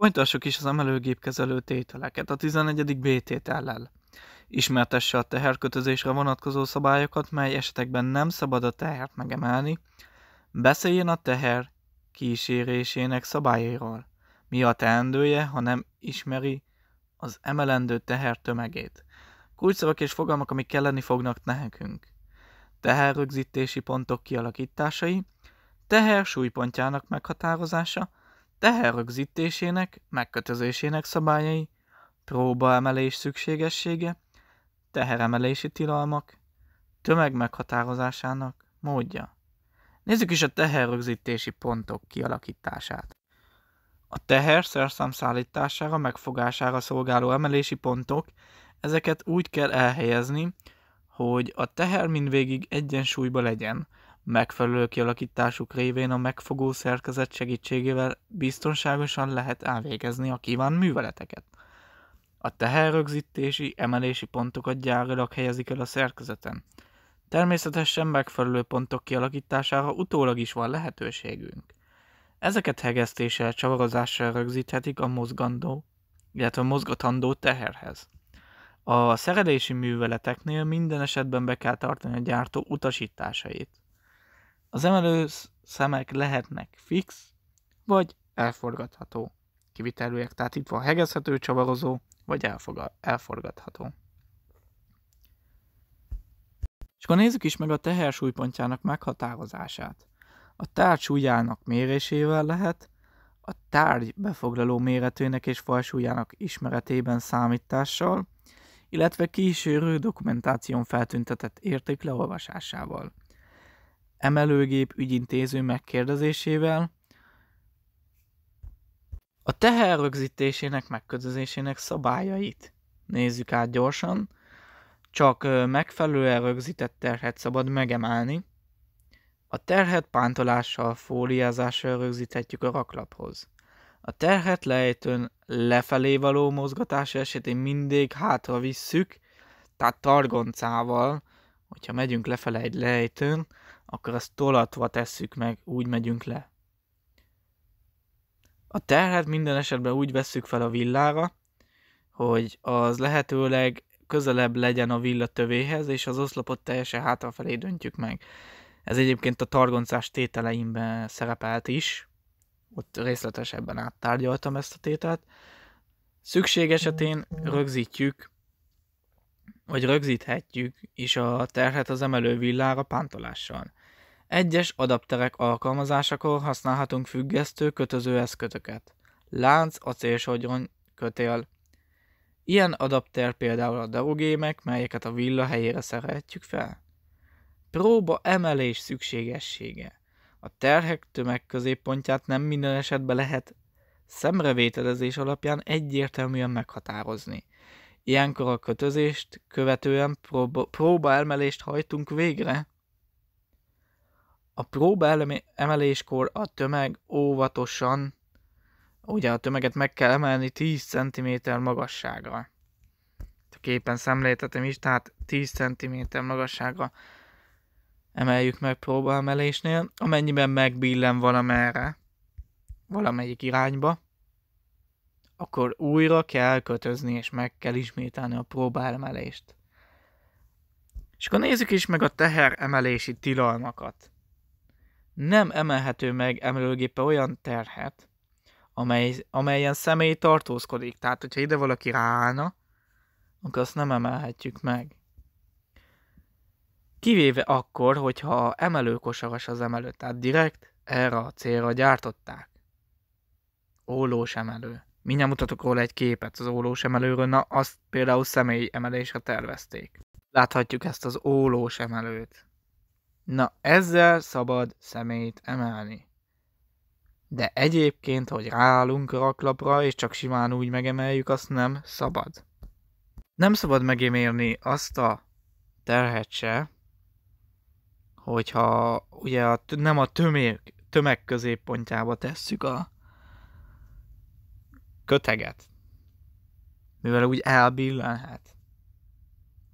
Folytassuk is az emelőgépkezelő tételeket a 11. B tétellel. Ismertesse a teherkötözésre vonatkozó szabályokat, mely esetekben nem szabad a tehert megemelni. Beszéljen a teher kísérésének szabályairól. Mi a teendője, ha nem ismeri az emelendő teher tömegét. Kulcsszavak és fogalmak, amik kelleni fognak nekünk. Teherrögzítési pontok kialakításai, teher súlypontjának meghatározása, teher rögzítésének, megkötözésének szabályai, próbaemelés szükségessége, teheremelési tilalmak, tömeg meghatározásának módja. Nézzük is a teherrögzítési pontok kialakítását. A teher szerszám szállítására, megfogására szolgáló emelési pontok, ezeket úgy kell elhelyezni, hogy a teher mindvégig egyensúlyba legyen, Megfelelő kialakításuk révén a megfogó szerkezet segítségével biztonságosan lehet elvégezni a kíván műveleteket. A teherrögzítési, emelési pontokat gyárilag helyezik el a szerkezeten. Természetesen megfelelő pontok kialakítására utólag is van lehetőségünk. Ezeket hegesztéssel, csavarozással rögzíthetik a mozgandó, illetve a mozgatandó teherhez. A szerelési műveleteknél minden esetben be kell tartani a gyártó utasításait. Az emelő szemek lehetnek fix, vagy elforgatható kivitelőek, tehát itt van hegezhető csavarozó, vagy elfoga, elforgatható. És akkor nézzük is meg a teher súlypontjának meghatározását. A tárgy súlyának mérésével lehet, a tárgy befoglaló méretének és falsúlyának ismeretében számítással, illetve kísérő dokumentáción feltüntetett érték leolvasásával emelőgép ügyintéző megkérdezésével, a teher rögzítésének, megkötözésének szabályait nézzük át gyorsan. Csak megfelelően rögzített terhet szabad megemelni. A terhet pántolással, fóliázással rögzíthetjük a raklaphoz. A terhet lejtőn lefelé való mozgatás esetén mindig hátra visszük, tehát targoncával, hogyha megyünk lefelé egy lejtőn, akkor azt tolatva tesszük meg, úgy megyünk le. A terhet minden esetben úgy vesszük fel a villára, hogy az lehetőleg közelebb legyen a villa tövéhez, és az oszlopot teljesen hátrafelé döntjük meg. Ez egyébként a targoncás tételeimben szerepelt is, ott részletesebben áttárgyaltam ezt a tételt. Szükség esetén rögzítjük, vagy rögzíthetjük is a terhet az emelő villára pántolással. Egyes adapterek alkalmazásakor használhatunk függesztő kötöző eszközöket. Lánc, acélsodron, kötél. Ilyen adapter például a derogémek, melyeket a villa helyére szerelhetjük fel. Próba emelés szükségessége. A terhek tömegközéppontját nem minden esetben lehet szemrevételezés alapján egyértelműen meghatározni. Ilyenkor a kötözést követően próba, emelést hajtunk végre, a próba emeléskor a tömeg óvatosan, ugye a tömeget meg kell emelni 10 cm magassággal. A képen szemléltetem is, tehát 10 cm magassága emeljük meg emelésnél, amennyiben megbillen valamerre, valamelyik irányba, akkor újra kell kötözni, és meg kell ismételni a emelést. És akkor nézzük is meg a teher emelési tilalmakat nem emelhető meg emelőgépe olyan terhet, amely, amelyen személy tartózkodik. Tehát, hogyha ide valaki ráállna, akkor azt nem emelhetjük meg. Kivéve akkor, hogyha emelőkosaras az emelő, tehát direkt erre a célra gyártották. Ólós emelő. Mindjárt mutatok róla egy képet az ólós emelőről, na azt például személy emelésre tervezték. Láthatjuk ezt az ólós emelőt. Na ezzel szabad szemét emelni. De egyébként, hogy ráállunk a raklapra, és csak simán úgy megemeljük, azt nem szabad. Nem szabad megímélni azt a terhet se, hogyha ugye a, nem a tömeg, tömeg középpontjába tesszük a köteget, mivel úgy elbillenhet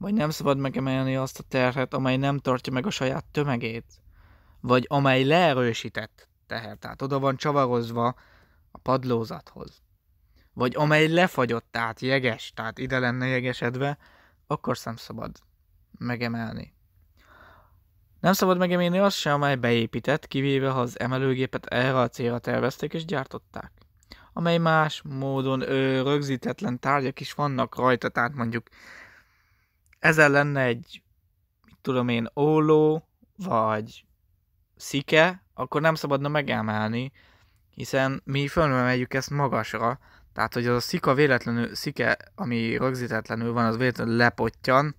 vagy nem szabad megemelni azt a terhet, amely nem tartja meg a saját tömegét, vagy amely leerősített teher, tehát oda van csavarozva a padlózathoz, vagy amely lefagyott, tehát jeges, tehát ide lenne jegesedve, akkor sem szabad megemelni. Nem szabad megemelni azt sem, amely beépített, kivéve ha az emelőgépet erre a célra tervezték és gyártották amely más módon ö, rögzítetlen tárgyak is vannak rajta, tehát mondjuk ezzel lenne egy, mit tudom én, óló, vagy szike, akkor nem szabadna megemelni, hiszen mi fölmegyük ezt magasra, tehát, hogy az a szika véletlenül, szike, ami rögzítetlenül van, az véletlenül lepottyan,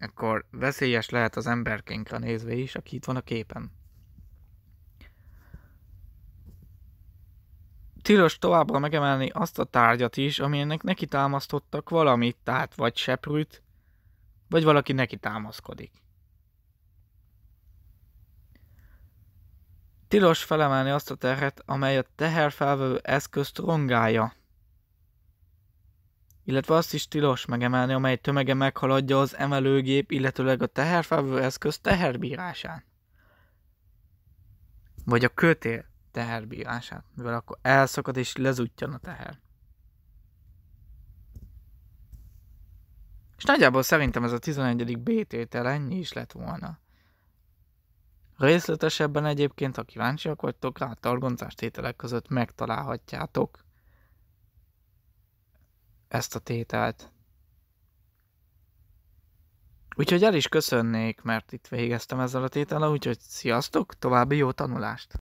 akkor veszélyes lehet az emberkénkre nézve is, aki itt van a képen. Tilos továbbra megemelni azt a tárgyat is, aminek neki támasztottak valamit, tehát vagy seprűt, vagy valaki neki támaszkodik. Tilos felemelni azt a terhet, amely a teherfelvevő eszközt rongálja. Illetve azt is tilos megemelni, amely tömege meghaladja az emelőgép, illetőleg a teherfelvevő eszköz teherbírásán. Vagy a kötél teherbírását, mivel akkor elszakad és lezutjan a teher. És nagyjából szerintem ez a 11. B-tétel ennyi is lett volna. Részletesebben egyébként, ha kíváncsiak vagytok, rá targoncás tételek között megtalálhatjátok ezt a tételt. Úgyhogy el is köszönnék, mert itt végeztem ezzel a tétellel, úgyhogy sziasztok, további jó tanulást!